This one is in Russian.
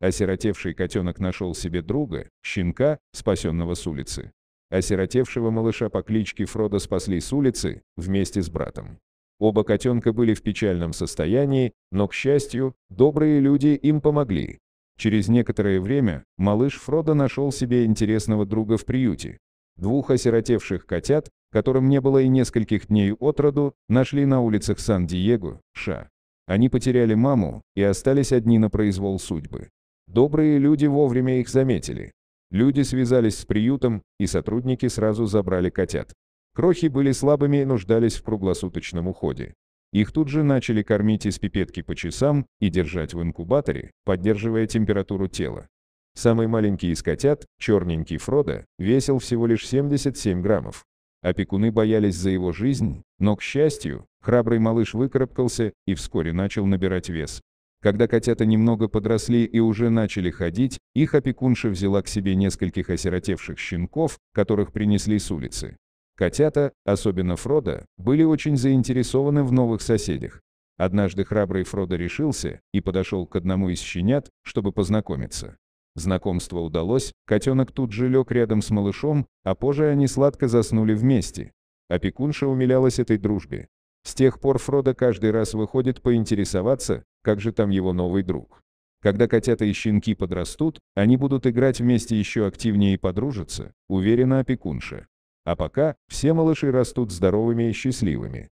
Осиротевший котенок нашел себе друга, щенка, спасенного с улицы. Осиротевшего малыша по кличке Фродо спасли с улицы, вместе с братом. Оба котенка были в печальном состоянии, но, к счастью, добрые люди им помогли. Через некоторое время малыш Фродо нашел себе интересного друга в приюте. Двух осиротевших котят, которым не было и нескольких дней от роду, нашли на улицах Сан-Диего, Ша. Они потеряли маму и остались одни на произвол судьбы. Добрые люди вовремя их заметили. Люди связались с приютом, и сотрудники сразу забрали котят. Крохи были слабыми и нуждались в круглосуточном уходе. Их тут же начали кормить из пипетки по часам и держать в инкубаторе, поддерживая температуру тела. Самый маленький из котят, черненький Фродо, весил всего лишь 77 граммов. Опекуны боялись за его жизнь, но, к счастью, храбрый малыш выкарабкался и вскоре начал набирать вес. Когда котята немного подросли и уже начали ходить, их опекунша взяла к себе нескольких осиротевших щенков, которых принесли с улицы. Котята, особенно Фрода, были очень заинтересованы в новых соседях. Однажды храбрый Фрода решился и подошел к одному из щенят, чтобы познакомиться. Знакомство удалось, котенок тут же лег рядом с малышом, а позже они сладко заснули вместе. Опекунша умилялась этой дружбе. С тех пор Фродо каждый раз выходит поинтересоваться, как же там его новый друг. Когда котята и щенки подрастут, они будут играть вместе еще активнее и подружиться, уверена опекунша. А пока все малыши растут здоровыми и счастливыми.